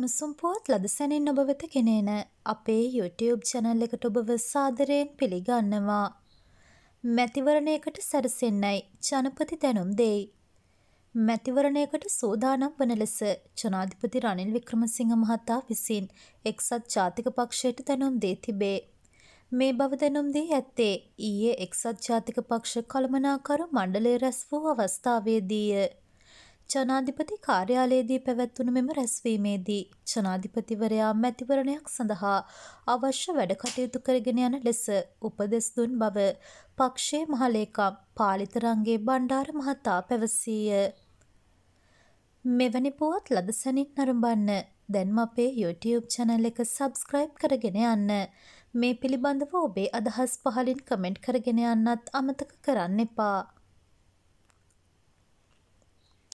උණුසුම් පුවත් ලදසැනින් ඔබවෙත කෙනේන අපේ YouTube චැනල් එකට ඔබව සාදරයෙන් පිළිගන්නවා. මැතිවරණයකට සැරසෙන්නයි ජනපති දැනුම් දෙයි. මැතිවරණයකට සූදානම් වන ලෙස ජනාධිපති රනිල් වික්‍රමසිංහ මහතා විසින් එක්සත් ජාතික පක්ෂයට දැනුම් දී තිබේ. මේ බව දැනුම් දී ඇත්තේ ඊයේ එක්සත් ජාතික පක්ෂ කළමනාකරු මණ්ඩලය රැස් වූ අවස්ථාවේදීය. ජනාධිපති කාර්යාලයේදී පැවැත්වුණු මෙම රැස්වීමේදී ජනාධිපතිවරයා මැතිවරණයක් සඳහා අවශ්‍ය වැඩ කටයුතු කරගෙන යන ලෙස උපදෙස් දුන් බව පක්ෂයේ මහලේකම් පාලිතරංගේ බණ්ඩාර මහතා පැවසීය. මෙවැනි පුවත් ලදසනින් නරඹන්න දැන්ම අපේ YouTube channel එක subscribe කරගෙන යන්න. මේ පිළිබඳව ඔබේ අදහස් පහලින් කමෙන්ට් කරගෙන යන්නත් අමතක කරන්න එපා.